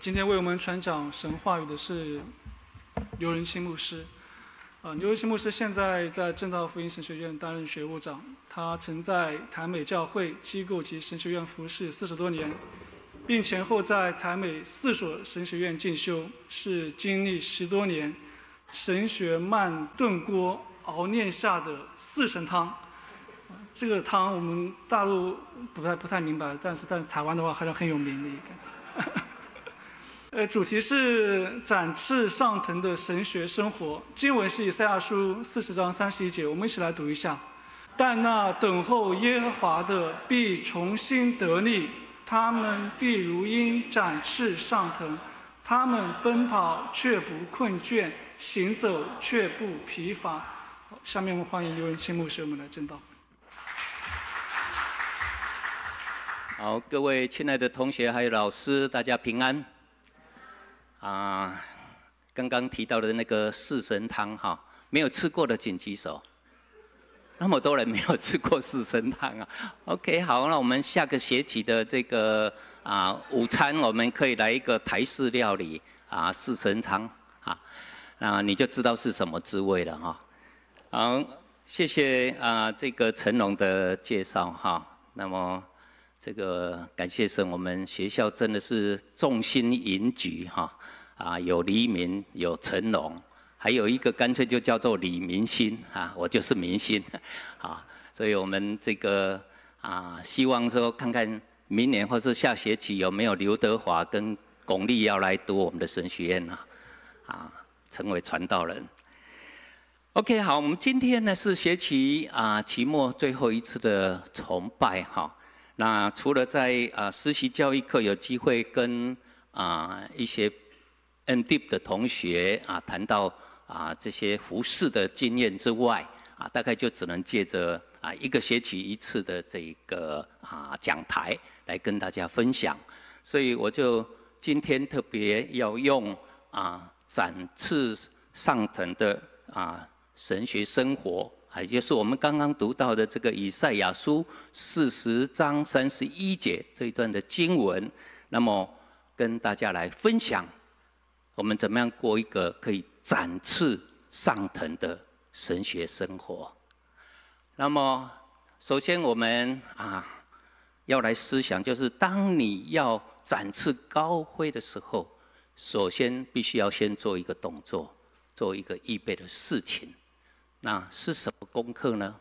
今天为我们传讲神话语的是刘仁清牧师。啊，刘仁清牧师现在在正道福音神学院担任学务长。他曾在台美教会机构及神学院服侍四十多年，并前后在台美四所神学院进修，是经历十多年神学慢炖锅熬炼下的四神汤。这个汤我们大陆不太不太明白，但是在台湾的话，好像很有名的一个。呃，主题是展翅上腾的神学生活。经文是以赛亚书四十章三十一节，我们一起来读一下：“但那等候耶和华的必重新得力，他们必如鹰展翅上腾，他们奔跑却不困倦，行走却不疲乏。”好，下面我们欢迎刘文清牧师，我们来敬道。好，各位亲爱的同学还有老师，大家平安。啊，刚刚提到的那个四神汤哈，没有吃过的请举手。那么多人没有吃过四神汤啊。OK，好，那我们下个学期的这个啊午餐，我们可以来一个台式料理啊，四神汤啊，那你就知道是什么滋味了哈。好，谢谢啊这个成龙的介绍哈。那么这个感谢神，我们学校真的是众星云集哈。啊，有黎明，有成龙，还有一个干脆就叫做李明星啊，我就是明星 啊，所以我们这个啊，希望说看看明年或是下学期有没有刘德华跟巩俐要来读我们的神学院呢？啊，成为传道人。OK，好，我们今天呢是学期啊期末最后一次的崇拜哈。那除了在啊实习教育课有机会跟啊一些。M. Deep 的同学啊，谈到啊这些服饰的经验之外啊，大概就只能借着啊一个学期一次的这一个啊讲台来跟大家分享，所以我就今天特别要用啊展翅上腾的啊神学生活啊，也就是我们刚刚读到的这个以赛亚书四十章三十一节这一段的经文，那么跟大家来分享。我们怎么样过一个可以展翅上腾的神学生活？那么，首先我们啊，要来思想，就是当你要展翅高飞的时候，首先必须要先做一个动作，做一个预备的事情。那是什么功课呢？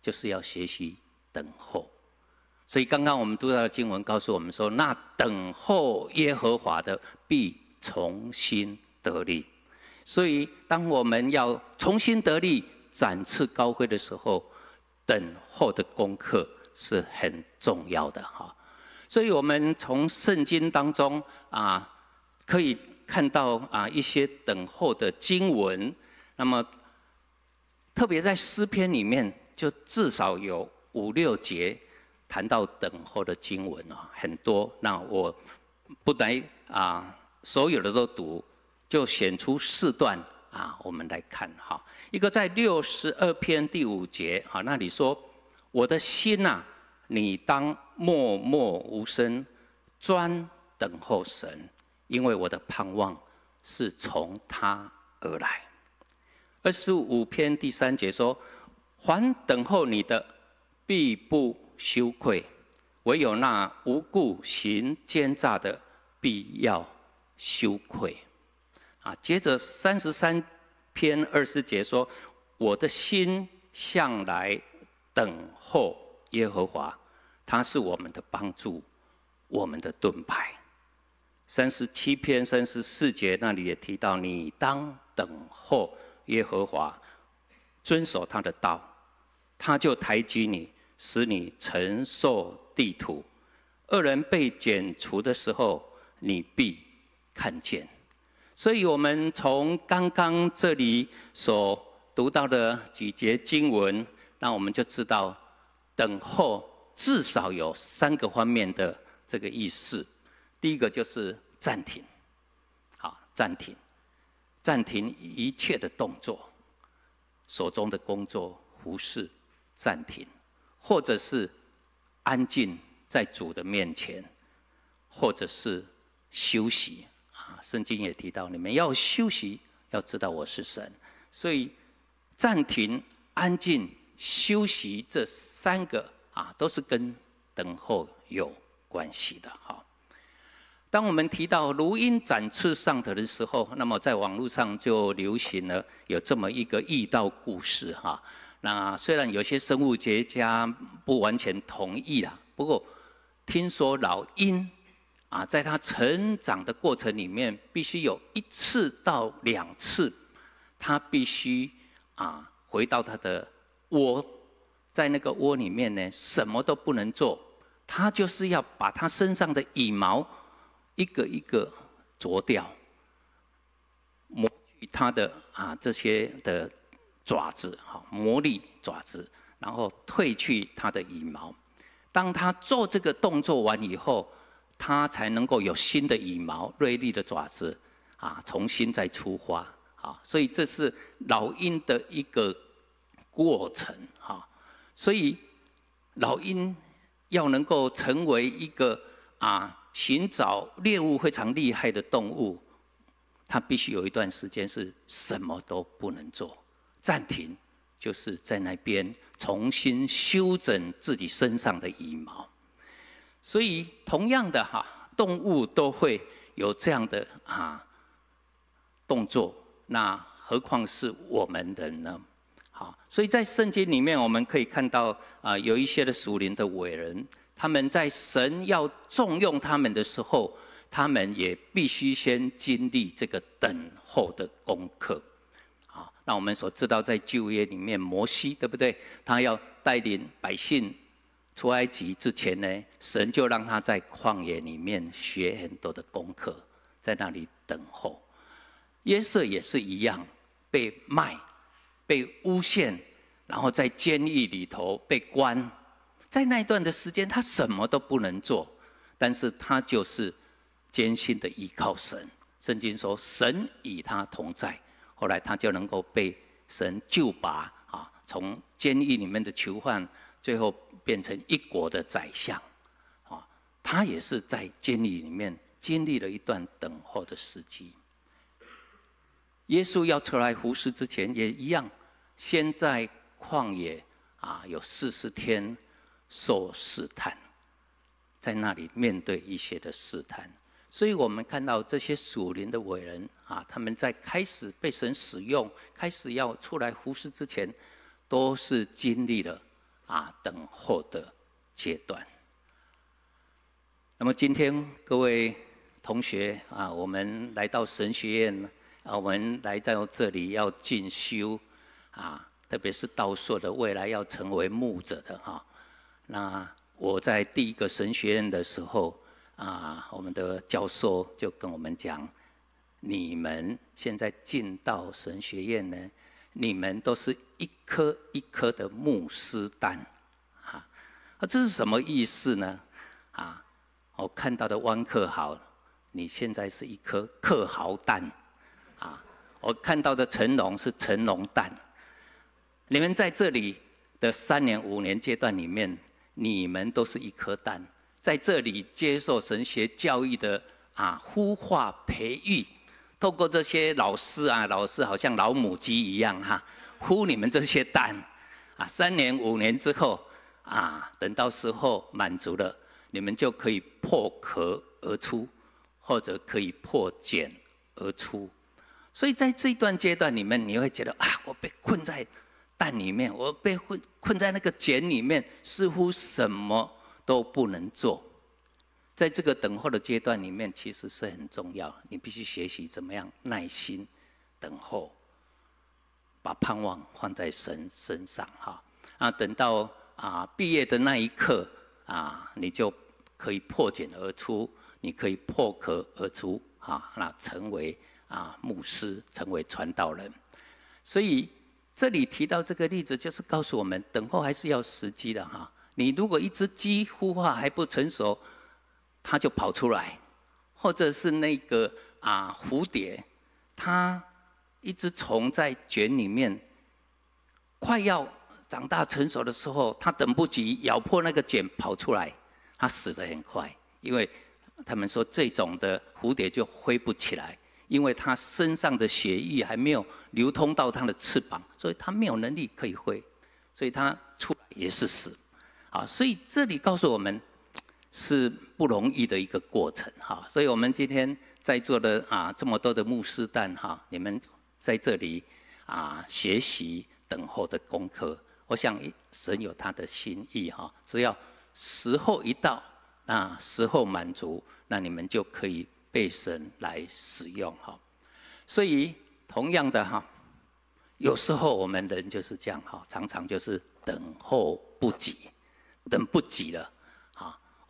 就是要学习等候。所以，刚刚我们读到的经文告诉我们说：“那等候耶和华的必。”重新得力，所以当我们要重新得力、展翅高飞的时候，等候的功课是很重要的哈。所以我们从圣经当中啊，可以看到啊一些等候的经文。那么，特别在诗篇里面，就至少有五六节谈到等候的经文啊，很多。那我不来啊。所有的都读，就选出四段啊，我们来看哈。一个在六十二篇第五节，哈，那你说我的心呐，你当默默无声，专等候神，因为我的盼望是从他而来。二十五篇第三节说，还等候你的必不羞愧，唯有那无故行奸诈的必要。羞愧，啊！接着三十三篇二十节说：“我的心向来等候耶和华，他是我们的帮助，我们的盾牌。”三十七篇三十四节那里也提到：“你当等候耶和华，遵守他的道，他就抬举你，使你承受地土。恶人被剪除的时候，你必。”看见，所以我们从刚刚这里所读到的几节经文，那我们就知道，等候至少有三个方面的这个意思。第一个就是暂停，好暂停，暂停一切的动作，手中的工作，服饰，暂停，或者是安静在主的面前，或者是休息。圣经也提到，你们要休息，要知道我是神，所以暂停、安静、休息这三个啊，都是跟等候有关系的。哈，当我们提到如鹰展翅上腾的时候，那么在网络上就流行了有这么一个易到故事哈。那虽然有些生物学家不完全同意啦，不过听说老鹰。啊，在他成长的过程里面，必须有一次到两次，他必须啊回到他的窝，在那个窝里面呢，什么都不能做。他就是要把他身上的羽毛一个一个啄掉，磨去他的啊这些的爪子，好磨砺爪子，然后褪去他的羽毛。当他做这个动作完以后。它才能够有新的羽毛、锐利的爪子，啊，重新再出发啊！所以这是老鹰的一个过程，哈！所以老鹰要能够成为一个啊，寻找猎物非常厉害的动物，它必须有一段时间是什么都不能做，暂停，就是在那边重新修整自己身上的羽毛。所以，同样的哈，动物都会有这样的啊动作，那何况是我们的呢？好，所以在圣经里面，我们可以看到啊，有一些的属灵的伟人，他们在神要重用他们的时候，他们也必须先经历这个等候的功课。啊，那我们所知道，在旧约里面，摩西对不对？他要带领百姓。出埃及之前呢，神就让他在旷野里面学很多的功课，在那里等候。约瑟也是一样，被卖，被诬陷，然后在监狱里头被关，在那一段的时间，他什么都不能做，但是他就是艰辛的依靠神。圣经说：“神与他同在。”后来他就能够被神救拔啊，从监狱里面的囚犯。最后变成一国的宰相，啊，他也是在监狱里面经历了一段等候的时期。耶稣要出来服侍之前，也一样，先在旷野啊，有四十天受试探，在那里面对一些的试探。所以，我们看到这些属灵的伟人啊，他们在开始被神使用、开始要出来服侍之前，都是经历了。啊，等候的阶段。那么今天各位同学啊，我们来到神学院啊，我们来到这里要进修啊，特别是道硕的，未来要成为牧者的哈。那我在第一个神学院的时候啊，我们的教授就跟我们讲，你们现在进到神学院呢。你们都是一颗一颗的慕斯蛋，啊，啊，这是什么意思呢？啊，我看到的汪克豪，你现在是一颗克豪蛋，啊，我看到的成龙是成龙蛋。你们在这里的三年五年阶段里面，你们都是一颗蛋，在这里接受神学教育的啊，孵化培育。透过这些老师啊，老师好像老母鸡一样哈，孵你们这些蛋，啊，三年五年之后，啊，等到时候满足了，你们就可以破壳而出，或者可以破茧而出。所以在这一段阶段里面，你会觉得啊，我被困在蛋里面，我被困困在那个茧里面，似乎什么都不能做。在这个等候的阶段里面，其实是很重要。你必须学习怎么样耐心等候，把盼望放在神身上，哈啊，等到啊毕业的那一刻啊，你就可以破茧而出，你可以破壳而出，哈，那成为啊牧师，成为传道人。所以这里提到这个例子，就是告诉我们，等候还是要时机的，哈。你如果一只鸡孵化还不成熟。它就跑出来，或者是那个啊蝴蝶，它一只虫在茧里面，快要长大成熟的时候，它等不及咬破那个茧跑出来，它死得很快，因为他们说这种的蝴蝶就飞不起来，因为它身上的血液还没有流通到它的翅膀，所以它没有能力可以飞，所以它出来也是死，啊，所以这里告诉我们是。不容易的一个过程哈，所以我们今天在座的啊这么多的牧师但哈，你们在这里啊学习等候的功课，我想神有他的心意哈，只要时候一到啊时候满足，那你们就可以被神来使用哈。所以同样的哈，有时候我们人就是这样哈，常常就是等候不及，等不及了。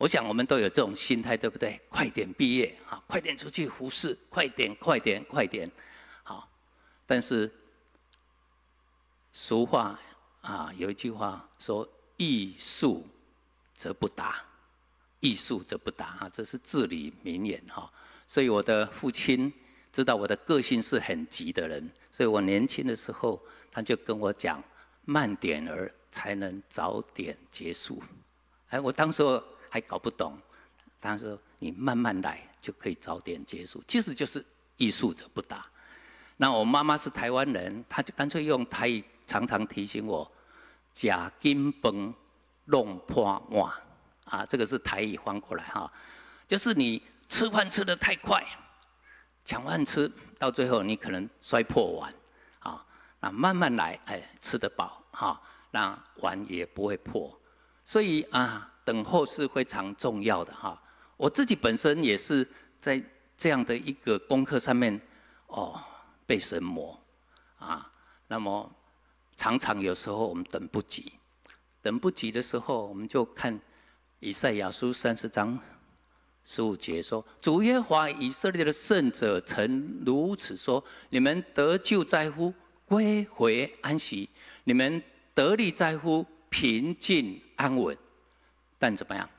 我想，我们都有这种心态，对不对？快点毕业啊！快点出去服侍，快点，快点，快点，好。但是，俗话啊，有一句话说：“欲速则不达，欲速则不达。”啊，这是至理名言哈。所以，我的父亲知道我的个性是很急的人，所以我年轻的时候，他就跟我讲：“慢点儿，才能早点结束。”哎，我当时。候。还搞不懂，他说：“你慢慢来，就可以早点结束。”其实就是“欲速则不达”。那我妈妈是台湾人，她就干脆用台语，常常提醒我：“夹金崩弄破碗啊！”这个是台语翻过来哈，就是你吃饭吃的太快，抢饭吃，到最后你可能摔破碗啊。那慢慢来，哎，吃得饱哈，那碗也不会破。所以啊。等候是非常重要的哈，我自己本身也是在这样的一个功课上面哦被神磨啊，那么常常有时候我们等不及，等不及的时候，我们就看以赛亚书三十章十五节说：“主耶和华以色列的圣者曾如此说：你们得救在乎归回安息，你们得力在乎平静安稳。”但怎么样？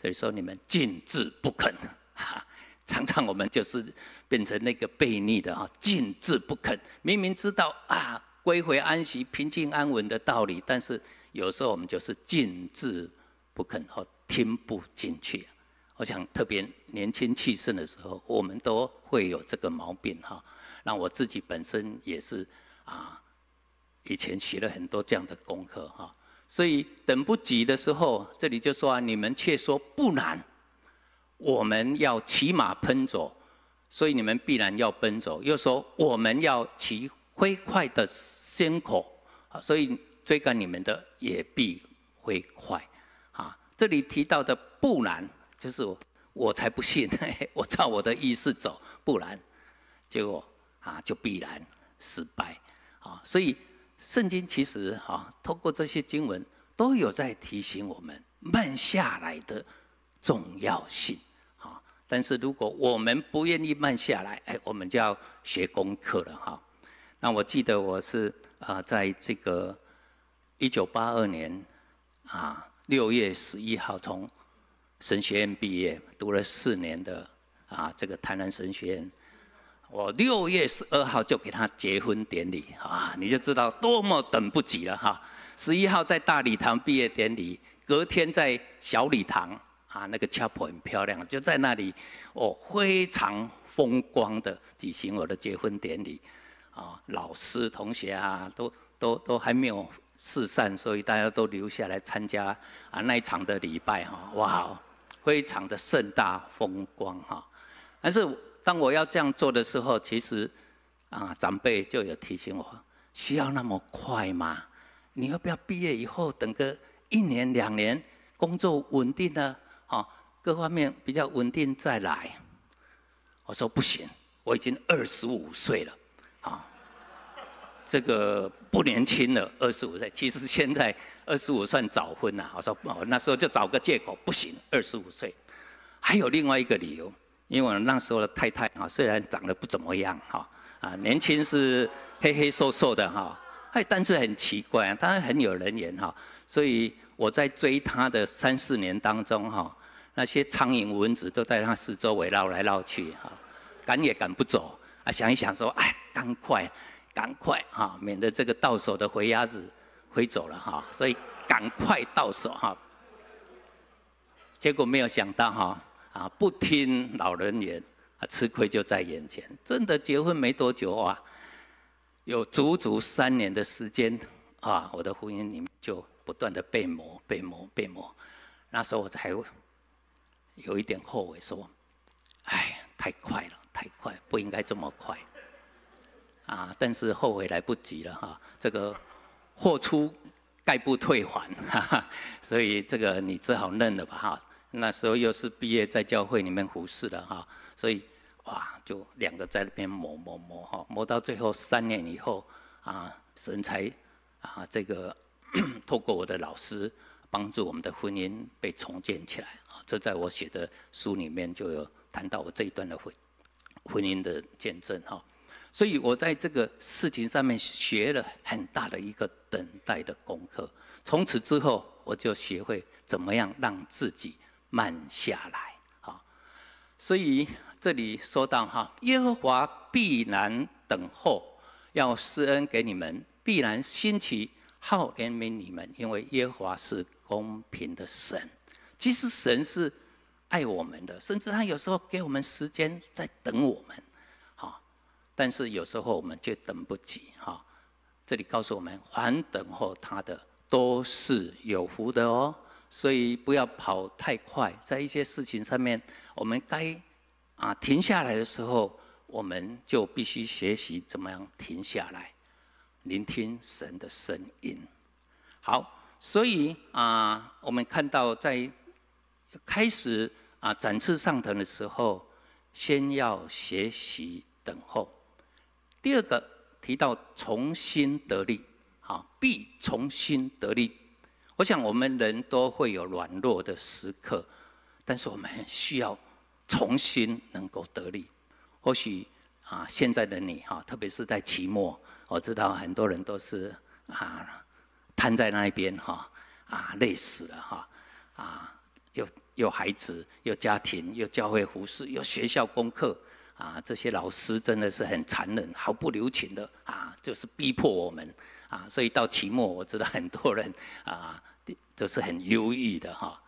所以说你们尽志不肯，哈、常常我们就是变成那个悖逆的哈，尽志不肯。明明知道啊，归回安息、平静安稳的道理，但是有时候我们就是尽志不肯，和听不进去。我想特别年轻气盛的时候，我们都会有这个毛病哈。那我自己本身也是啊，以前学了很多这样的功课哈。所以等不及的时候，这里就说啊，你们却说不难，我们要骑马奔走，所以你们必然要奔走；又说我们要骑飞快的牲口，啊，所以追赶你们的也必飞快。啊，这里提到的不难，就是我才不信，我照我的意思走不难，结果啊就必然失败。啊，所以。圣经其实哈，透过这些经文都有在提醒我们慢下来的重要性哈。但是如果我们不愿意慢下来，哎，我们就要学功课了哈。那我记得我是啊，在这个一九八二年啊六月十一号从神学院毕业，读了四年的啊这个台南神学院。我六月十二号就给他结婚典礼啊，你就知道多么等不及了哈！十一号在大礼堂毕业典礼，隔天在小礼堂啊，那个 chapel 很漂亮，就在那里，我非常风光的举行我的结婚典礼啊！老师、同学啊，都都都还没有四散，所以大家都留下来参加啊那一场的礼拜哈，哇，非常的盛大风光哈！但是。当我要这样做的时候，其实啊，长辈就有提醒我：需要那么快吗？你要不要毕业以后等个一年两年，工作稳定了，好，各方面比较稳定再来？我说不行，我已经二十五岁了，啊，这个不年轻了。二十五岁，其实现在二十五算早婚了。我说哦，那时候就找个借口，不行，二十五岁。还有另外一个理由。因为我那时候的太太哈，虽然长得不怎么样哈，啊，年轻是黑黑瘦瘦的哈，哎，但是很奇怪，她很有人缘哈，所以我在追她的三四年当中哈，那些苍蝇蚊子都在她四周围绕来绕去哈，赶也赶不走啊。想一想说，哎，赶快，赶快哈，免得这个到手的肥鸭子飞走了哈，所以赶快到手哈。结果没有想到哈。啊，不听老人言，啊，吃亏就在眼前。真的结婚没多久啊，有足足三年的时间啊，我的婚姻里面就不断的被磨、被磨、被磨。那时候我才有一点后悔，说：“哎，太快了，太快，不应该这么快。”啊，但是后悔来不及了哈，这个货出概不退还，所以这个你只好认了吧哈。那时候又是毕业在教会里面服侍了哈，所以哇，就两个在那边磨磨磨哈，磨到最后三年以后啊，神才啊这个 透过我的老师帮助我们的婚姻被重建起来啊，这在我写的书里面就有谈到我这一段的婚婚姻的见证哈，所以我在这个事情上面学了很大的一个等待的功课，从此之后我就学会怎么样让自己。慢下来，好。所以这里说到哈，耶和华必然等候，要施恩给你们，必然兴起，好怜悯你们，因为耶和华是公平的神。其实神是爱我们的，甚至他有时候给我们时间在等我们，好。但是有时候我们却等不及哈。这里告诉我们，凡等候他的，都是有福的哦。所以不要跑太快，在一些事情上面，我们该啊停下来的时候，我们就必须学习怎么样停下来，聆听神的声音。好，所以啊，我们看到在开始啊展翅上腾的时候，先要学习等候。第二个提到重新得力，啊，必重新得力。我想我们人都会有软弱的时刻，但是我们需要重新能够得力。或许啊，现在的你哈，特别是在期末，我知道很多人都是啊瘫在那一边哈啊累死了哈啊又又孩子又家庭又教会服侍，又学校功课啊这些老师真的是很残忍毫不留情的啊就是逼迫我们啊所以到期末我知道很多人啊。这是很忧郁的哈，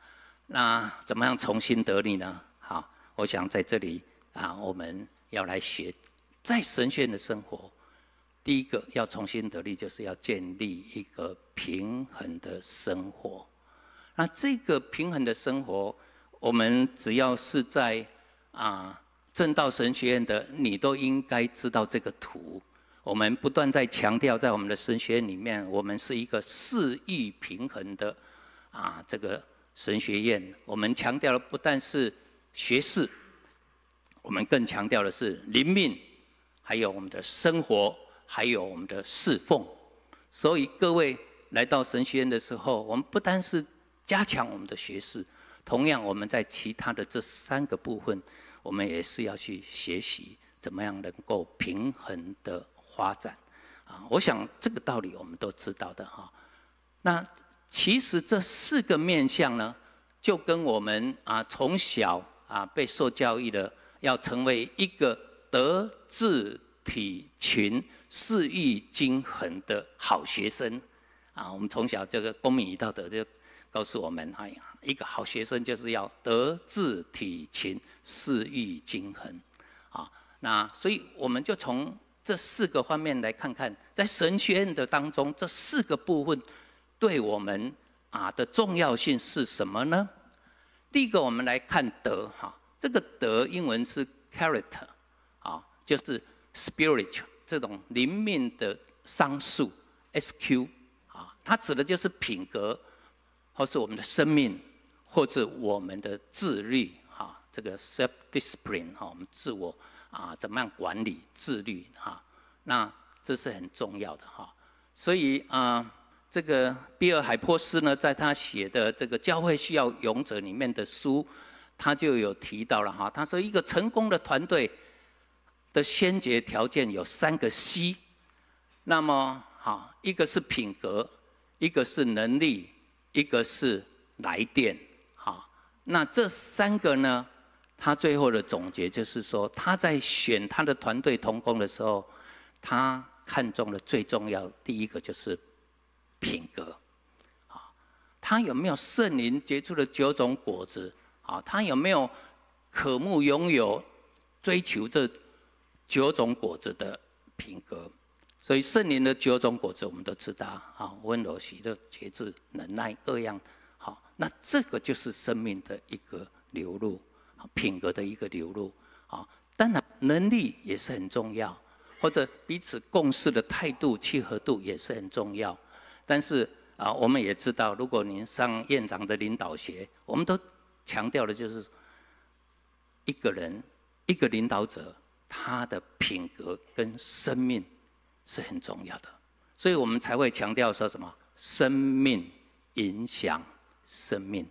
那怎么样重新得力呢？好，我想在这里啊，我们要来学在神学院的生活。第一个要重新得力，就是要建立一个平衡的生活。那这个平衡的生活，我们只要是在啊正道神学院的，你都应该知道这个图。我们不断在强调，在我们的神学院里面，我们是一个四翼平衡的啊，这个神学院。我们强调的不但是学士，我们更强调的是灵命，还有我们的生活，还有我们的侍奉。所以各位来到神学院的时候，我们不单是加强我们的学士，同样我们在其他的这三个部分，我们也是要去学习怎么样能够平衡的。发展，啊，我想这个道理我们都知道的哈。那其实这四个面相呢，就跟我们啊从小啊被受教育的，要成为一个德智体群四育均衡的好学生，啊，我们从小这个公民与道德就告诉我们，哎呀，一个好学生就是要德智体群四育均衡，啊，那所以我们就从。这四个方面来看看，在神学院的当中，这四个部分对我们啊的重要性是什么呢？第一个，我们来看德哈，这个德英文是 character 啊，就是 spiritual 这种灵命的商数 SQ 啊，它指的就是品格，或是我们的生命，或者我们的自律哈，这个 self discipline 哈，我们自我。啊，怎么样管理自律啊？那这是很重要的哈。所以啊，这个比尔·海波斯呢，在他写的这个《教会需要勇者》里面的书，他就有提到了哈。他说，一个成功的团队的先决条件有三个 C。那么，好，一个是品格，一个是能力，一个是来电。好，那这三个呢？他最后的总结就是说，他在选他的团队同工的时候，他看中的最重要第一个就是品格，啊，他有没有圣灵结出的九种果子？啊，他有没有渴慕拥有、追求这九种果子的品格？所以圣灵的九种果子我们都知道，啊，温柔、喜乐、节制、忍耐各样，好，那这个就是生命的一个流露。品格的一个流露，啊，当然能力也是很重要，或者彼此共事的态度契合度也是很重要。但是啊，我们也知道，如果您上院长的领导学，我们都强调的就是，一个人一个领导者，他的品格跟生命是很重要的，所以我们才会强调说什么生命影响生命。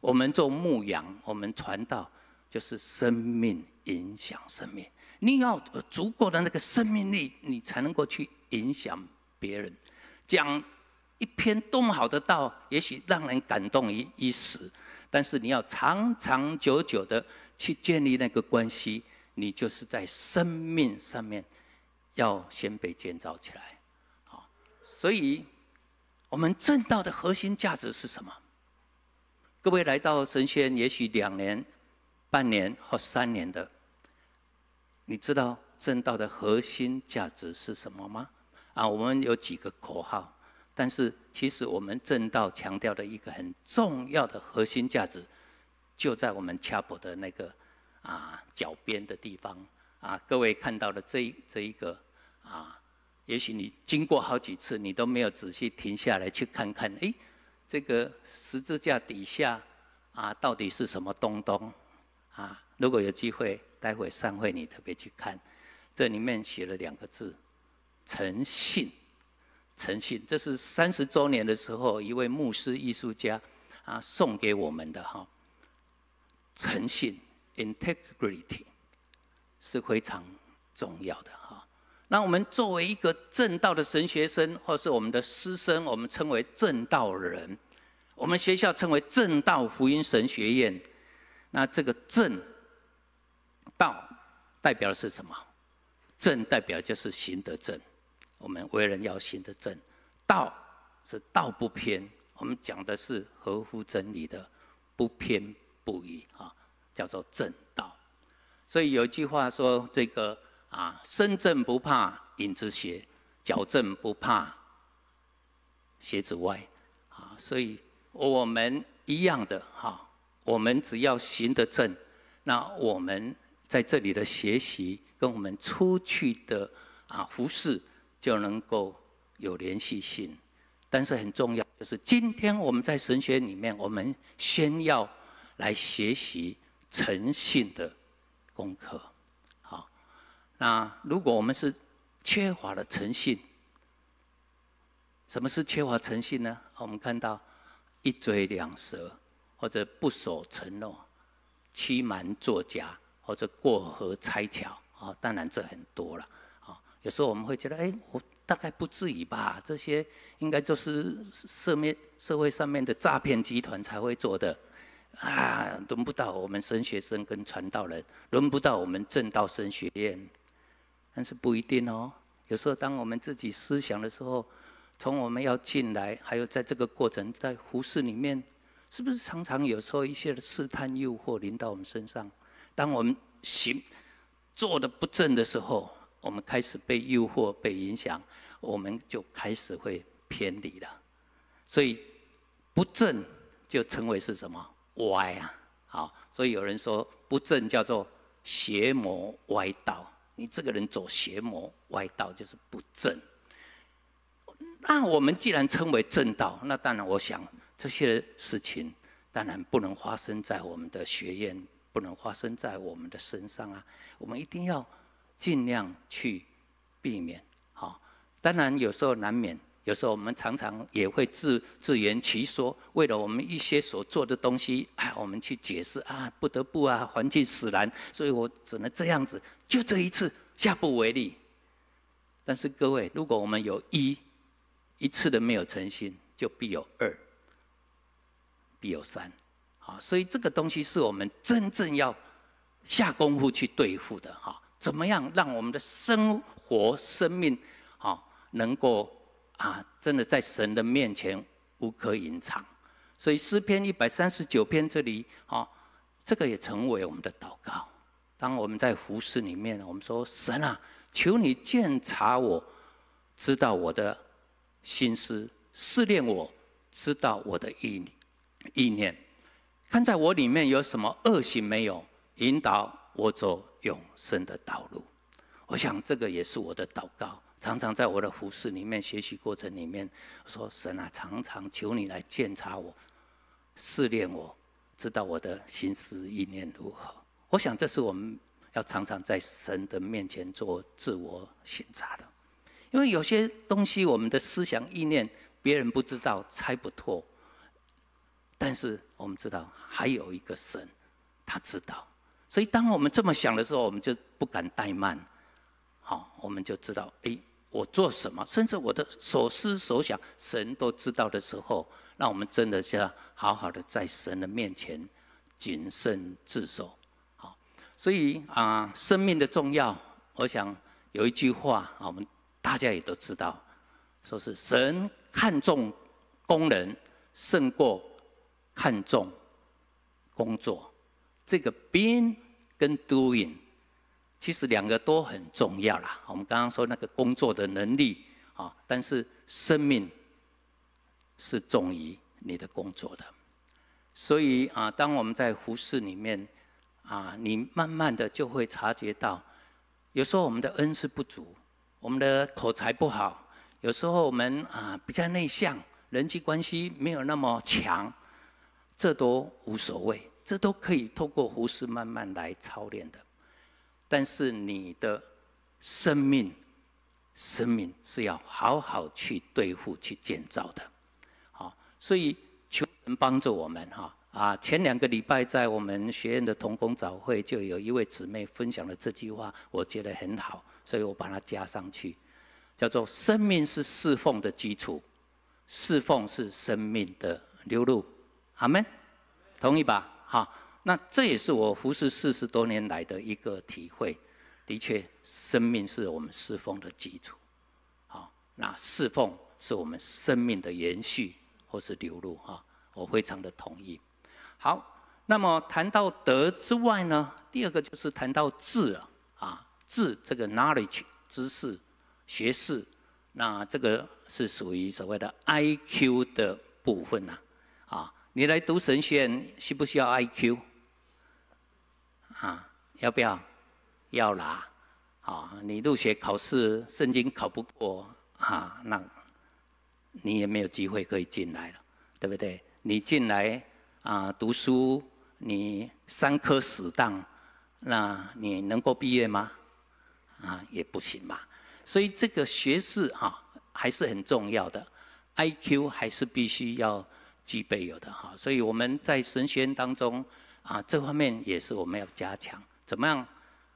我们做牧羊，我们传道。就是生命影响生命，你要有足够的那个生命力，你才能够去影响别人。讲一篇多么好的道，也许让人感动一一时，但是你要长长久久的去建立那个关系，你就是在生命上面要先被建造起来。好，所以我们正道的核心价值是什么？各位来到神仙，也许两年。半年或三年的，你知道正道的核心价值是什么吗？啊，我们有几个口号，但是其实我们正道强调的一个很重要的核心价值，就在我们脚边的那个啊脚边的地方啊。各位看到的这这一个啊，也许你经过好几次，你都没有仔细停下来去看看。哎，这个十字架底下啊，到底是什么东东？啊，如果有机会，待会散会你特别去看，这里面写了两个字，诚信，诚信，这是三十周年的时候一位牧师艺术家啊送给我们的哈，诚信 （integrity） 是非常重要的哈。那我们作为一个正道的神学生，或是我们的师生，我们称为正道人，我们学校称为正道福音神学院。那这个正道代表的是什么？正代表就是行得正，我们为人要行得正。道是道不偏，我们讲的是合乎真理的不偏不倚啊，叫做正道。所以有一句话说：“这个啊，身正不怕影子斜，脚正不怕鞋子歪。”啊，所以我们一样的哈。我们只要行得正，那我们在这里的学习跟我们出去的啊服饰就能够有联系性。但是很重要，就是今天我们在神学里面，我们先要来学习诚信的功课。好，那如果我们是缺乏了诚信，什么是缺乏诚信呢？我们看到一嘴两舌。或者不守承诺、欺瞒作假，或者过河拆桥啊！当然这很多了啊。有时候我们会觉得，哎，我大概不至于吧？这些应该就是社面社会上面的诈骗集团才会做的啊，轮不到我们神学生跟传道人，轮不到我们正道神学院。但是不一定哦。有时候当我们自己思想的时候，从我们要进来，还有在这个过程，在服饰里面。是不是常常有时候一些的试探诱惑临到我们身上？当我们行做的不正的时候，我们开始被诱惑、被影响，我们就开始会偏离了。所以不正就成为是什么歪啊？好，所以有人说不正叫做邪魔歪道。你这个人走邪魔歪道就是不正。那我们既然称为正道，那当然我想。这些事情当然不能发生在我们的学院，不能发生在我们的身上啊！我们一定要尽量去避免。好，当然有时候难免，有时候我们常常也会自自圆其说，为了我们一些所做的东西，哎，我们去解释啊，不得不啊，环境使然，所以我只能这样子，就这一次，下不为例。但是各位，如果我们有一一次的没有诚信，就必有二。必有三，啊，所以这个东西是我们真正要下功夫去对付的，哈。怎么样让我们的生活生命，啊能够啊，真的在神的面前无可隐藏？所以诗篇一百三十九篇这里，啊，这个也成为我们的祷告。当我们在服饰里面，我们说：神啊，求你鉴察我，知道我的心思，试炼我，知道我的意念。意念，看在我里面有什么恶行没有引导我走永生的道路。我想这个也是我的祷告。常常在我的服饰里面、学习过程里面，说神啊，常常求你来鉴察我、试炼我，知道我的心思意念如何。我想这是我们要常常在神的面前做自我审查的，因为有些东西我们的思想意念别人不知道，猜不透。但是我们知道还有一个神，他知道，所以当我们这么想的时候，我们就不敢怠慢，好，我们就知道，哎，我做什么，甚至我的所思所想，神都知道的时候，那我们真的要好好的在神的面前谨慎自守，好，所以啊，生命的重要，我想有一句话我们大家也都知道，说是神看重工人胜过。看重工作，这个 being 跟 doing，其实两个都很重要啦。我们刚刚说那个工作的能力啊，但是生命是重于你的工作的。所以啊，当我们在服饰里面啊，你慢慢的就会察觉到，有时候我们的恩是不足，我们的口才不好，有时候我们啊比较内向，人际关系没有那么强。这都无所谓，这都可以透过胡适慢慢来操练的。但是你的生命，生命是要好好去对付、去建造的。好，所以求神帮助我们哈啊！前两个礼拜在我们学院的同工早会，就有一位姊妹分享了这句话，我觉得很好，所以我把它加上去，叫做“生命是侍奉的基础，侍奉是生命的流露”。阿门，同意吧？好，那这也是我服侍四十多年来的一个体会。的确，生命是我们侍奉的基础。好，那侍奉是我们生命的延续或是流露。哈，我非常的同意。好，那么谈到德之外呢，第二个就是谈到智啊，啊，智这个 knowledge 知识、学识，那这个是属于所谓的 I Q 的部分呐。你来读神学院需不需要 I Q 啊？要不要？要啦。啊，你入学考试圣经考不过啊，那，你也没有机会可以进来了，对不对？你进来啊读书，你三科死档，那你能够毕业吗？啊，也不行吧。所以这个学士啊还是很重要的，I Q 还是必须要。具备有的哈，所以我们在神学院当中啊，这方面也是我们要加强。怎么样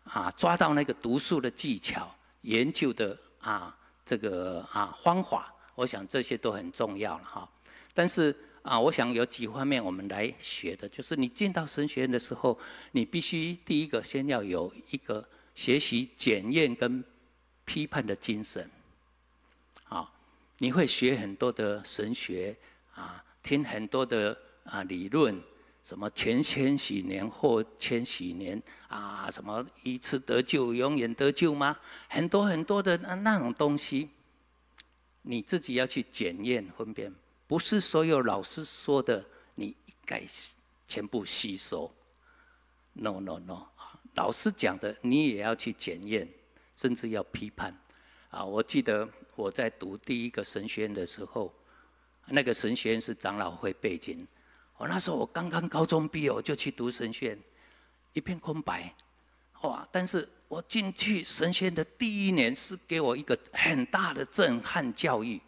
啊？抓到那个读书的技巧、研究的啊，这个啊方法，我想这些都很重要了哈。但是啊，我想有几方面我们来学的，就是你进到神学院的时候，你必须第一个先要有一个学习、检验跟批判的精神啊。你会学很多的神学啊。听很多的啊理论，什么前千禧年后千禧年啊，什么一次得救永远得救吗？很多很多的那那种东西，你自己要去检验分辨，不是所有老师说的你该全部吸收。No no no，老师讲的你也要去检验，甚至要批判。啊，我记得我在读第一个神学院的时候。那个神学院是长老会背景。我那时候我刚刚高中毕业，我就去读神学院，一片空白。哇！但是我进去神学院的第一年，是给我一个很大的震撼教育。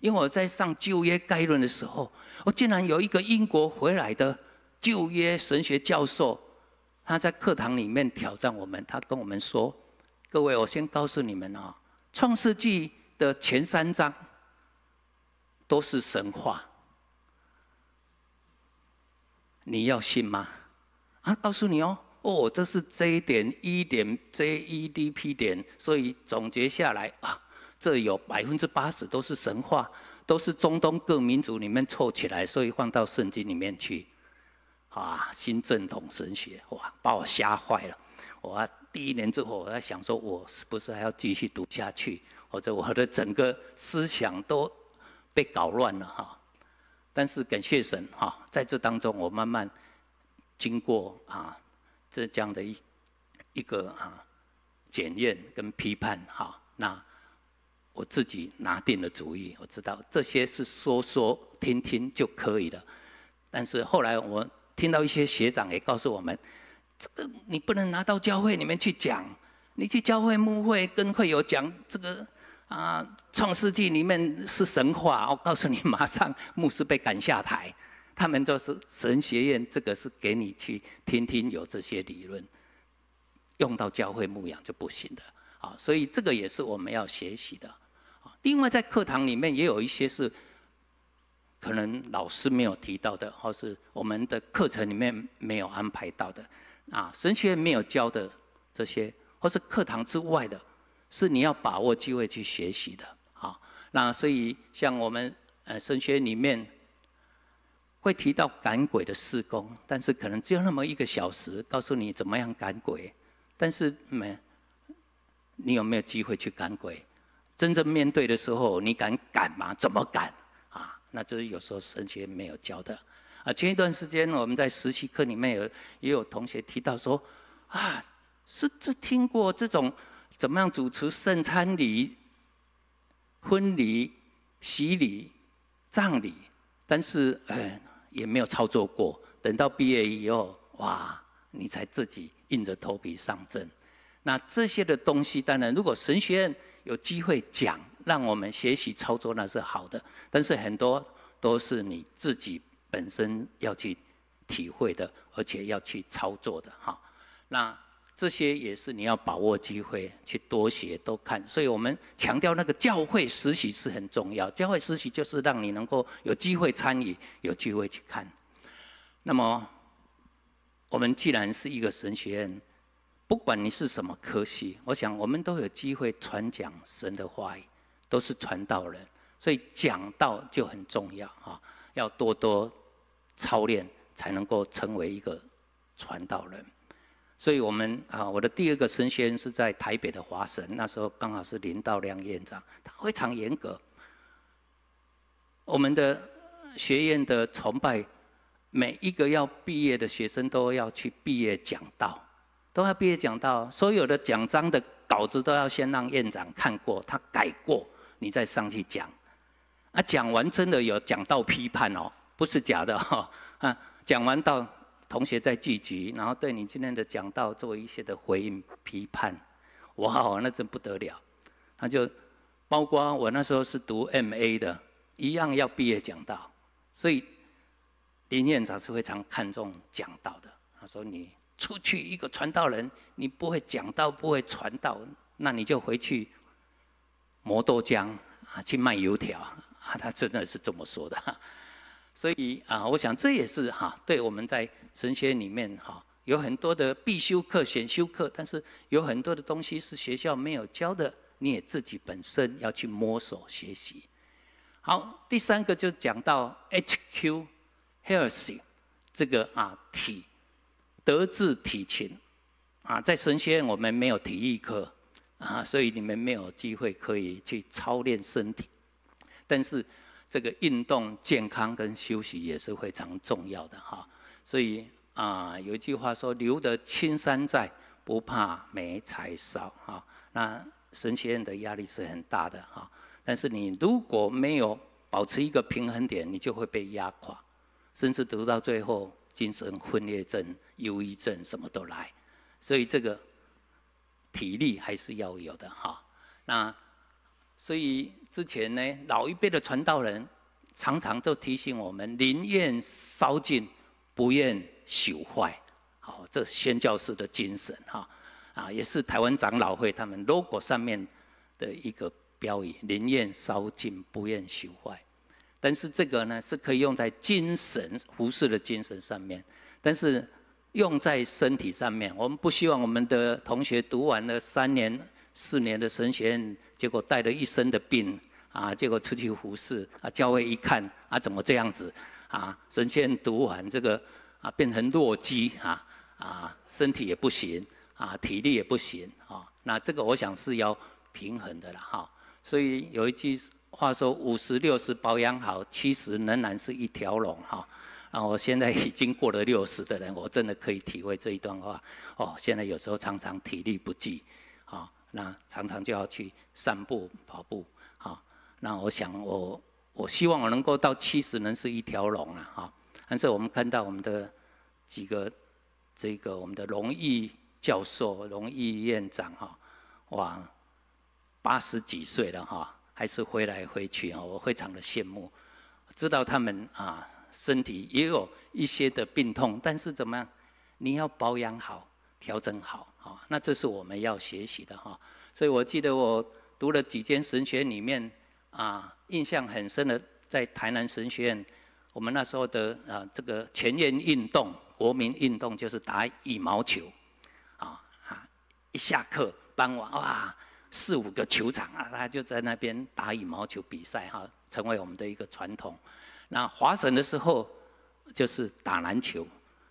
因为我在上旧约概论的时候，我竟然有一个英国回来的旧约神学教授，他在课堂里面挑战我们，他跟我们说：“各位，我先告诉你们啊，创世纪的前三章。”都是神话，你要信吗？啊，告诉你哦，哦，这是 J 点、一点、JEDP 点，所以总结下来啊，这有百分之八十都是神话，都是中东各民族里面凑起来，所以放到圣经里面去，啊，新正统神学，哇，把我吓坏了。我第一年之后，我在想说，我是不是还要继续读下去，或者我的整个思想都？被搞乱了哈，但是感谢神哈，在这当中我慢慢经过啊，这样的一一个啊检验跟批判哈，那我自己拿定了主意，我知道这些是说说听听就可以了，但是后来我听到一些学长也告诉我们，这个你不能拿到教会里面去讲，你去教会牧会跟会友讲这个。啊，《创世纪》里面是神话。我告诉你，马上牧师被赶下台。他们就是神学院，这个是给你去听听有这些理论，用到教会牧养就不行的啊。所以这个也是我们要学习的啊。另外，在课堂里面也有一些是可能老师没有提到的，或是我们的课程里面没有安排到的啊，神学院没有教的这些，或是课堂之外的。是你要把握机会去学习的，好。那所以像我们呃神学里面会提到赶鬼的四工，但是可能只有那么一个小时，告诉你怎么样赶鬼，但是没，你有没有机会去赶鬼？真正面对的时候，你敢赶吗？怎么赶？啊，那就是有时候神学没有教的。啊，前一段时间我们在实习课里面有也有同学提到说，啊，是只听过这种。怎么样主持圣餐礼、婚礼、洗礼、葬礼？但是，呃也没有操作过。等到毕业以后，哇，你才自己硬着头皮上阵。那这些的东西，当然，如果神学院有机会讲，让我们学习操作，那是好的。但是，很多都是你自己本身要去体会的，而且要去操作的，哈。那。这些也是你要把握机会去多学多看，所以我们强调那个教会实习是很重要。教会实习就是让你能够有机会参与，有机会去看。那么，我们既然是一个神学院，不管你是什么科系，我想我们都有机会传讲神的话语，都是传道人，所以讲道就很重要啊，要多多操练，才能够成为一个传道人。所以我们啊，我的第二个升仙是在台北的华神，那时候刚好是林道亮院长，他非常严格。我们的学院的崇拜，每一个要毕业的学生都要去毕业讲道，都要毕业讲道，所有的讲章的稿子都要先让院长看过，他改过你再上去讲。啊，讲完真的有讲到批判哦，不是假的哈。啊，讲完到。同学在聚集，然后对你今天的讲道做一些的回应批判，哇，那真不得了。他就包括我那时候是读 M.A 的，一样要毕业讲道，所以林院长是非常看重讲道的。他说：“你出去一个传道人，你不会讲道，不会传道，那你就回去磨豆浆啊，去卖油条啊。”他真的是这么说的。所以啊，我想这也是哈，对我们在神学里面哈，有很多的必修课、选修课，但是有很多的东西是学校没有教的，你也自己本身要去摸索学习。好，第三个就讲到 HQ，healthy，这个啊体德智体勤啊，在神学我们没有体育课啊，所以你们没有机会可以去操练身体，但是。这个运动、健康跟休息也是非常重要的哈，所以啊，有一句话说：“留得青山在，不怕没柴烧。”哈，那神学院的压力是很大的哈，但是你如果没有保持一个平衡点，你就会被压垮，甚至读到最后，精神分裂症、忧郁症什么都来。所以这个体力还是要有的哈。那所以之前呢，老一辈的传道人。常常就提醒我们：宁愿烧尽，不愿朽坏。好，这宣教士的精神哈，啊，也是台湾长老会他们 logo 上面的一个标语：宁愿烧尽，不愿朽坏。但是这个呢，是可以用在精神、服饰的精神上面。但是用在身体上面，我们不希望我们的同学读完了三年、四年的神学院，结果带了一身的病。啊，结果出去服侍啊，教会一看啊，怎么这样子？啊，神仙读完这个啊，变成弱鸡啊啊，身体也不行啊，体力也不行啊。那这个我想是要平衡的了哈。所以有一句话说：“五十六十保养好，七十仍然是一条龙。”哈，啊，我现在已经过了六十的人，我真的可以体会这一段话。哦，现在有时候常常体力不济，啊，那常常就要去散步、跑步。那我想，我我希望我能够到七十能是一条龙了哈。但是我们看到我们的几个这个我们的荣誉教授、荣誉院长哈，哇，八十几岁了哈，还是回来回去啊，我非常的羡慕。知道他们啊，身体也有一些的病痛，但是怎么样，你要保养好，调整好啊。那这是我们要学习的哈。所以我记得我读了几间神学里面。啊，印象很深的，在台南神学院，我们那时候的啊，这个全员运动、国民运动就是打羽毛球，啊啊，一下课傍晚哇，四五个球场啊，他就在那边打羽毛球比赛哈，成为我们的一个传统。那华神的时候就是打篮球，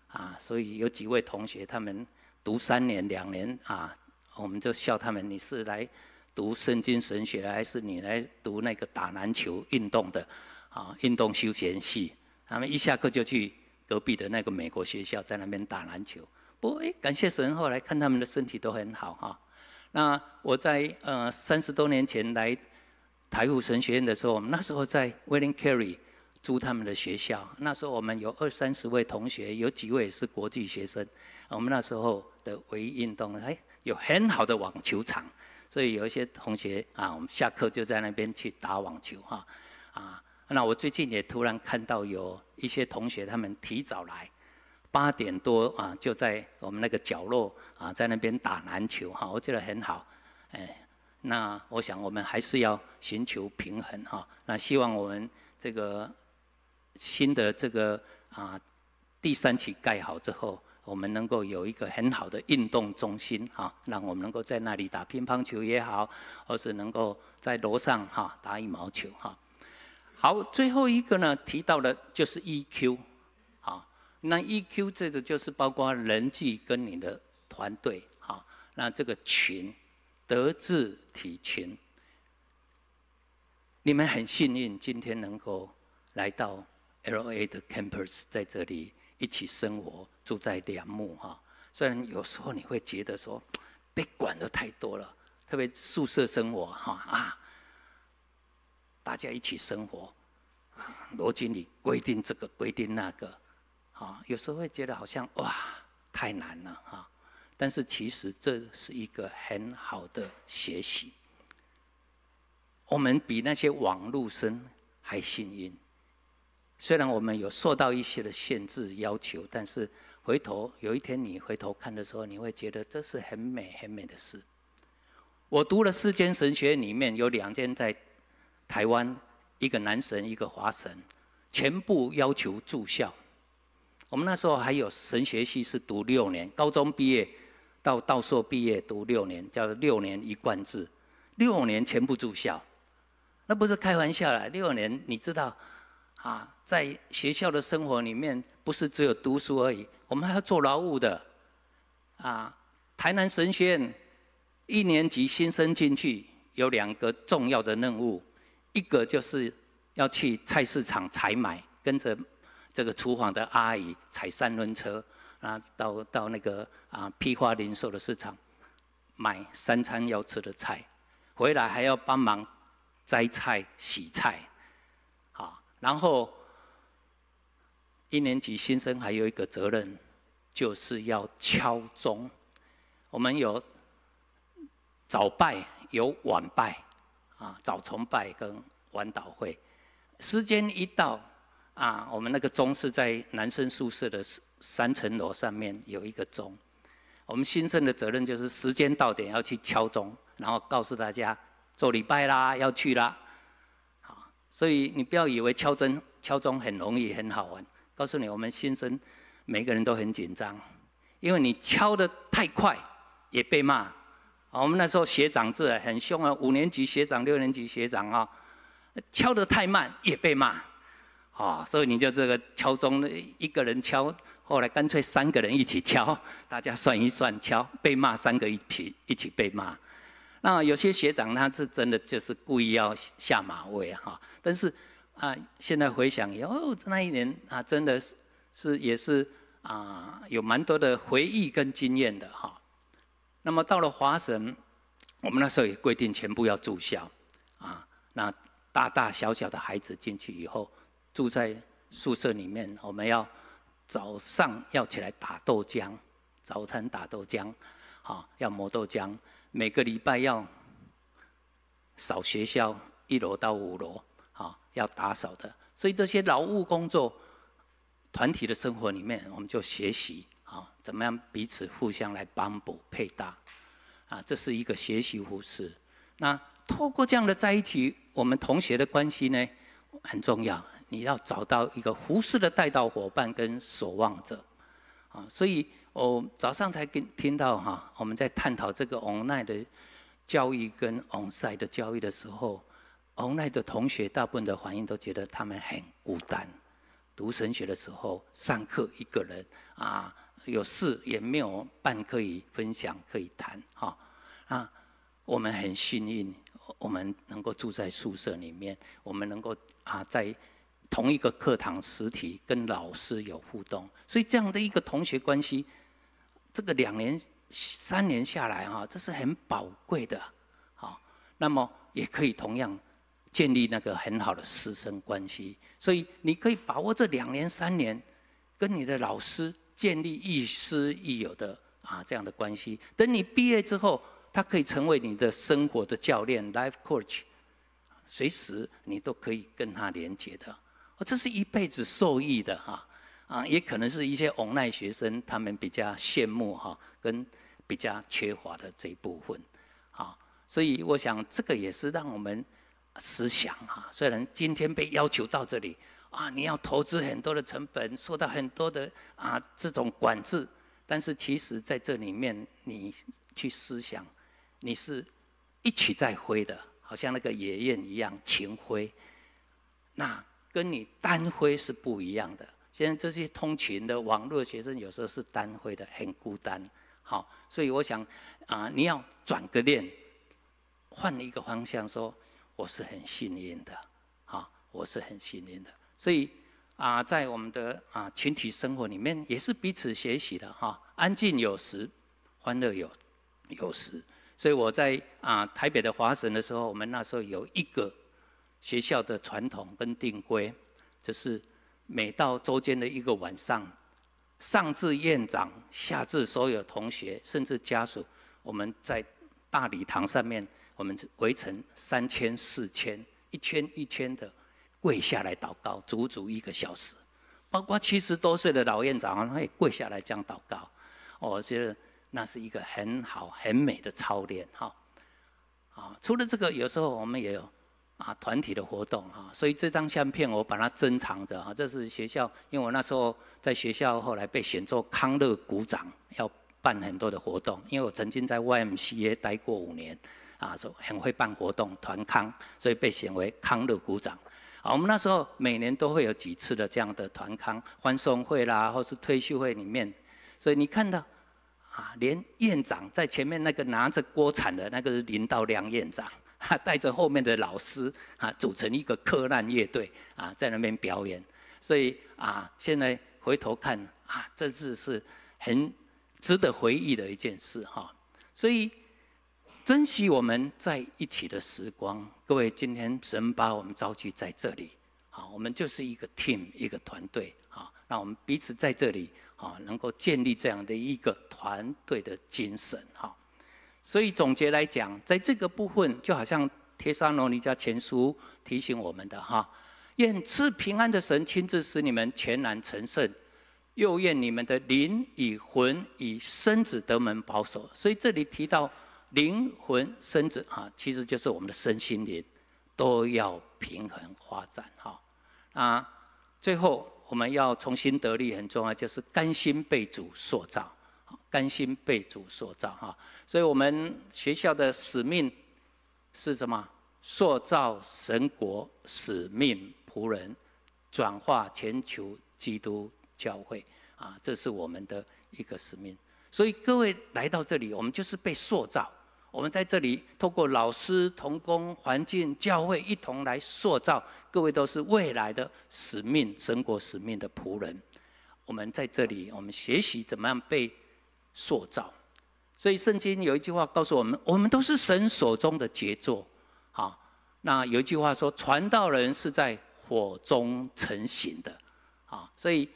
啊，所以有几位同学他们读三年、两年啊，我们就笑他们，你是来。读圣经神学的，还是你来读那个打篮球运动的，啊，运动休闲系，他们一下课就去隔壁的那个美国学校，在那边打篮球。不过，哎，感谢神，后来看他们的身体都很好哈。那我在呃三十多年前来台湖神学院的时候，我们那时候在 Willen Cary 租他们的学校，那时候我们有二三十位同学，有几位是国际学生。我们那时候的唯一运动，哎，有很好的网球场。所以有一些同学啊，我们下课就在那边去打网球哈，啊，那我最近也突然看到有一些同学他们提早来，八点多啊就在我们那个角落啊在那边打篮球哈，我觉得很好，哎，那我想我们还是要寻求平衡哈，那希望我们这个新的这个啊第三期盖好之后。我们能够有一个很好的运动中心，哈，让我们能够在那里打乒乓球也好，或是能够在楼上哈打羽毛球哈。好，最后一个呢，提到的就是 EQ，好，那 EQ 这个就是包括人际跟你的团队，啊，那这个群，德智体群，你们很幸运，今天能够来到 LA 的 campus 在这里一起生活。住在梁木哈，虽然有时候你会觉得说 被管的太多了，特别宿舍生活哈啊，大家一起生活，罗经理规定这个规定那个，啊，有时候会觉得好像哇太难了哈，但是其实这是一个很好的学习，我们比那些网路生还幸运，虽然我们有受到一些的限制要求，但是。回头有一天你回头看的时候，你会觉得这是很美很美的事。我读了四间神学，里面有两间在台湾，一个南神，一个华神，全部要求住校。我们那时候还有神学系是读六年，高中毕业到大硕毕业读六年，叫六年一贯制，六年全部住校。那不是开玩笑啦，六年你知道啊，在学校的生活里面。不是只有读书而已，我们还要做劳务的啊。台南神学院一年级新生进去有两个重要的任务，一个就是要去菜市场采买，跟着这个厨房的阿姨踩三轮车啊，到到那个啊批发零售的市场买三餐要吃的菜，回来还要帮忙摘菜、洗菜啊，然后。一年级新生还有一个责任，就是要敲钟。我们有早拜，有晚拜，啊，早崇拜跟晚祷会。时间一到，啊，我们那个钟是在男生宿舍的三层楼上面有一个钟。我们新生的责任就是时间到点要去敲钟，然后告诉大家做礼拜啦，要去啦。啊，所以你不要以为敲钟敲钟很容易很好玩。告诉你，我们新生每个人都很紧张，因为你敲得太快也被骂。啊，我们那时候学长制很凶啊，五年级学长、六年级学长啊，敲得太慢也被骂。啊，所以你就这个敲钟的一个人敲，后来干脆三个人一起敲，大家算一算敲被骂，三个一起一起被骂。那有些学长他是真的就是故意要下马威啊，但是。啊，现在回想，哟，那一年啊，真的是是也是啊，有蛮多的回忆跟经验的哈。那么到了华神，我们那时候也规定全部要住校啊。那大大小小的孩子进去以后，住在宿舍里面，我们要早上要起来打豆浆，早餐打豆浆，啊，要磨豆浆，每个礼拜要扫学校一楼到五楼。啊，要打扫的，所以这些劳务工作团体的生活里面，我们就学习啊，怎么样彼此互相来帮补配搭，啊，这是一个学习服饰。那透过这样的在一起，我们同学的关系呢很重要，你要找到一个服饰的带到伙伴跟守望者，啊，所以我早上才跟听到哈，我们在探讨这个 online 的教育跟 on site 的教育的时候。online 的同学，大部分的反应都觉得他们很孤单。读神学的时候，上课一个人啊，有事也没有伴可以分享可以谈哈。啊，我们很幸运，我们能够住在宿舍里面，我们能够啊在同一个课堂实体跟老师有互动，所以这样的一个同学关系，这个两年三年下来哈，这是很宝贵的。好，那么也可以同样。建立那个很好的师生关系，所以你可以把握这两年三年，跟你的老师建立亦师亦友的啊这样的关系。等你毕业之后，他可以成为你的生活的教练 （life coach），随时你都可以跟他连接的。这是一辈子受益的哈啊！也可能是一些无奈学生，他们比较羡慕哈，跟比较缺乏的这一部分啊。所以我想，这个也是让我们。思想啊，虽然今天被要求到这里啊，你要投资很多的成本，受到很多的啊这种管制，但是其实在这里面你去思想，你是一起在挥的，好像那个野雁一样勤挥，那跟你单挥是不一样的。现在这些通勤的网络学生有时候是单挥的，很孤单。好，所以我想啊，你要转个念，换一个方向说。我是很幸运的，啊，我是很幸运的，所以啊，在我们的啊群体生活里面，也是彼此学习的啊，安静有时，欢乐有有时，所以我在啊台北的华神的时候，我们那时候有一个学校的传统跟定规，就是每到周间的一个晚上，上至院长，下至所有同学，甚至家属，我们在大礼堂上面。我们围成三千四千一圈一圈的跪下来祷告，足足一个小时，包括七十多岁的老院长，他也跪下来这样祷告。我觉得那是一个很好很美的操练，哈啊！除了这个，有时候我们也有啊团体的活动哈。所以这张相片我把它珍藏着哈。这是学校，因为我那时候在学校后来被选做康乐股长，要办很多的活动。因为我曾经在 Y M C A 待过五年。啊，说很会办活动团康，所以被选为康乐股长。啊，我们那时候每年都会有几次的这样的团康欢送会啦，或是退休会里面，所以你看到，啊，连院长在前面那个拿着锅铲的那个是林道良院长，哈，带着后面的老师啊，组成一个柯南乐队啊，在那边表演。所以啊，现在回头看啊，这是是很值得回忆的一件事哈。所以。珍惜我们在一起的时光，各位，今天神把我们召集在这里，好，我们就是一个 team，一个团队，好，让我们彼此在这里，好，能够建立这样的一个团队的精神，哈。所以总结来讲，在这个部分，就好像铁撒罗尼迦前书提醒我们的哈，愿赐平安的神亲自使你们全然成圣，又愿你们的灵与魂与身子得门保守。所以这里提到。灵魂、身子啊，其实就是我们的身心灵都要平衡发展哈。啊，最后我们要重新得力很重要，就是甘心被主塑造，甘心被主塑造哈。所以，我们学校的使命是什么？塑造神国使命仆人，转化全球基督教会啊，这是我们的一个使命。所以，各位来到这里，我们就是被塑造。我们在这里，透过老师、同工、环境、教会，一同来塑造。各位都是未来的使命、神国使命的仆人。我们在这里，我们学习怎么样被塑造。所以，圣经有一句话告诉我们：我们都是神手中的杰作。好，那有一句话说，传道人是在火中成型的。好，所以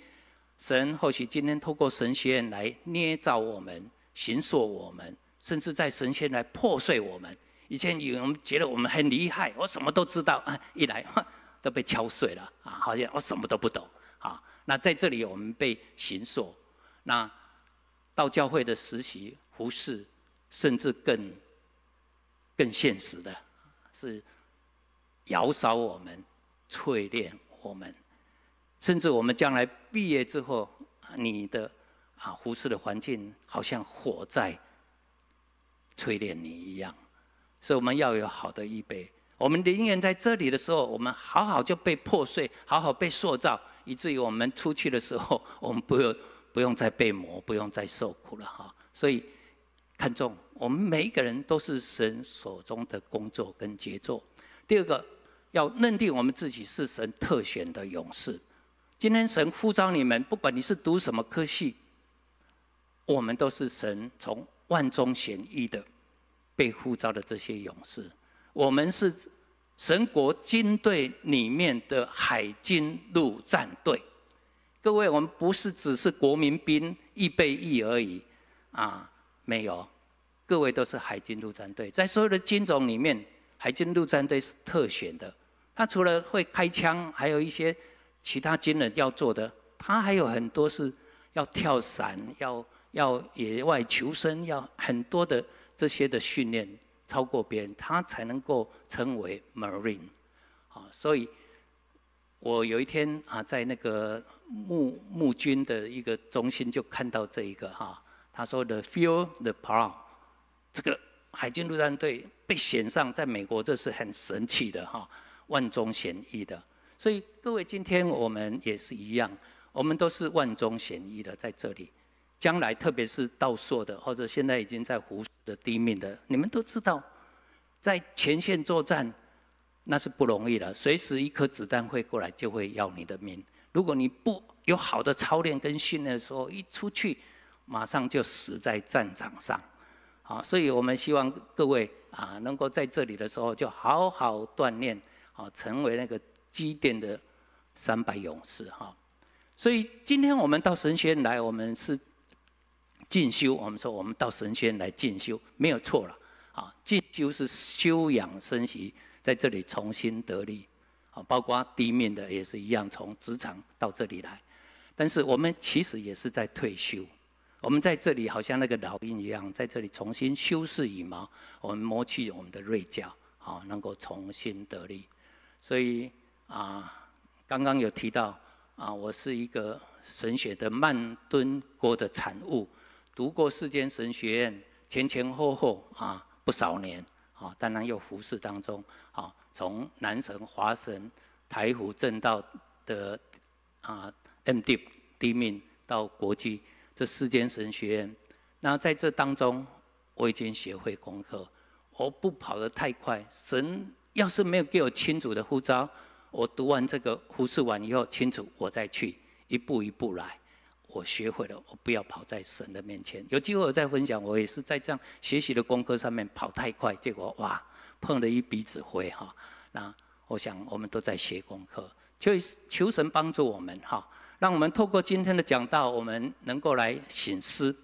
神或许今天透过神学院来捏造我们、形塑我们。甚至在神仙来破碎我们，以前我们觉得我们很厉害，我什么都知道啊！一来都被敲碎了啊，好像我什么都不懂啊。那在这里我们被刑受，那到教会的实习、服侍，甚至更更现实的，是摇烧我们、淬炼我们，甚至我们将来毕业之后，你的啊服侍的环境好像火在。淬炼你一样，所以我们要有好的预备。我们宁愿在这里的时候，我们好好就被破碎，好好被塑造，以至于我们出去的时候，我们不用 不用再被磨，不用再受苦了哈。所以看重我们每一个人都是神手中的工作跟杰作。第二个，要认定我们自己是神特选的勇士。今天神呼召你们，不管你是读什么科系，我们都是神从。万中选一的被呼召的这些勇士，我们是神国军队里面的海军陆战队。各位，我们不是只是国民兵预备役而已啊！没有，各位都是海军陆战队，在所有的军种里面，海军陆战队是特选的。他除了会开枪，还有一些其他军人要做的，他还有很多是要跳伞要。要野外求生，要很多的这些的训练，超过别人，他才能够成为 marine。啊，所以我有一天啊，在那个募募军的一个中心就看到这一个哈，他说的 f e l the proud，这个海军陆战队被选上，在美国这是很神奇的哈，万中选一的。所以各位今天我们也是一样，我们都是万中选一的，在这里。将来，特别是道硕的，或者现在已经在湖的地面的，你们都知道，在前线作战那是不容易的，随时一颗子弹会过来就会要你的命。如果你不有好的操练跟训练的时候，一出去马上就死在战场上。啊，所以我们希望各位啊，能够在这里的时候就好好锻炼，啊，成为那个积淀的三百勇士哈。所以今天我们到神学院来，我们是。进修，我们说我们到神仙来进修没有错了啊！进修是休养生息，在这里重新得力啊，包括地面的也是一样，从职场到这里来，但是我们其实也是在退休，我们在这里好像那个老鹰一样，在这里重新修饰羽毛，我们磨去我们的锐角，好能够重新得力。所以啊，刚刚有提到啊，我是一个神学的曼敦国的产物。读过世间神学院前前后后啊不少年啊，当然又服侍当中啊，从南神、华神、台湖正道的啊 M D D 命到国际这世间神学院，那在这当中我已经学会功课，我不跑得太快。神要是没有给我清楚的呼召，我读完这个服侍完以后清楚，我再去一步一步来。我学会了，我不要跑在神的面前。有机会我再分享，我也是在这样学习的功课上面跑太快，结果哇碰了一鼻子灰哈。那我想我们都在学功课，求求神帮助我们哈，让我们透过今天的讲道，我们能够来醒思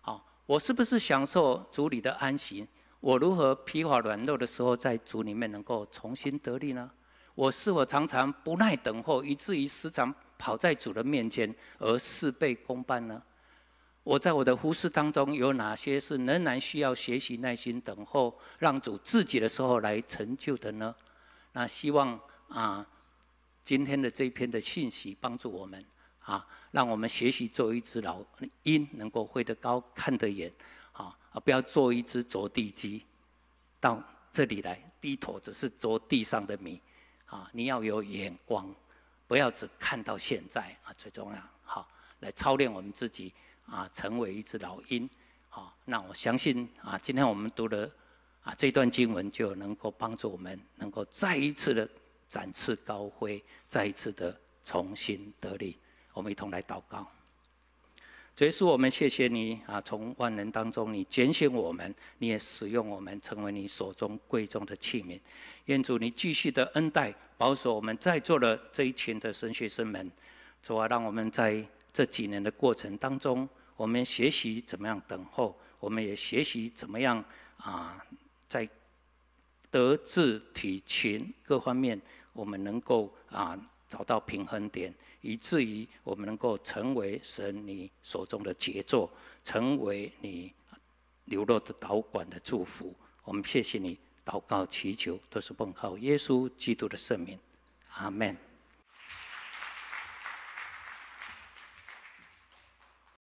好，我是不是享受主里的安息？我如何疲乏软弱的时候，在主里面能够重新得力呢？我是否常常不耐等候，以至于时常？跑在主的面前，而事倍功半呢？我在我的服视当中，有哪些是仍然需要学习、耐心等候，让主自己的时候来成就的呢？那希望啊，今天的这一篇的信息帮助我们啊，让我们学习做一只老鹰，能够飞得高、看得远啊，而不要做一只着地鸡，到这里来低头只是啄地上的米啊！你要有眼光。不要只看到现在啊，最重要好来操练我们自己啊，成为一只老鹰，好，那我相信啊，今天我们读的啊这段经文就能够帮助我们，能够再一次的展翅高飞，再一次的重新得力。我们一同来祷告。主耶稣，我们谢谢你啊！从万人当中，你拣选我们，你也使用我们，成为你手中贵重的器皿。愿主你继续的恩待、保守我们在座的这一群的神学生们。主啊，让我们在这几年的过程当中，我们学习怎么样等候，我们也学习怎么样啊，在德、智、体、群各方面，我们能够啊。找到平衡点，以至于我们能够成为神你手中的杰作，成为你流落的导管的祝福。我们谢谢你，祷告祈求都是奉靠耶稣基督的圣名，阿门。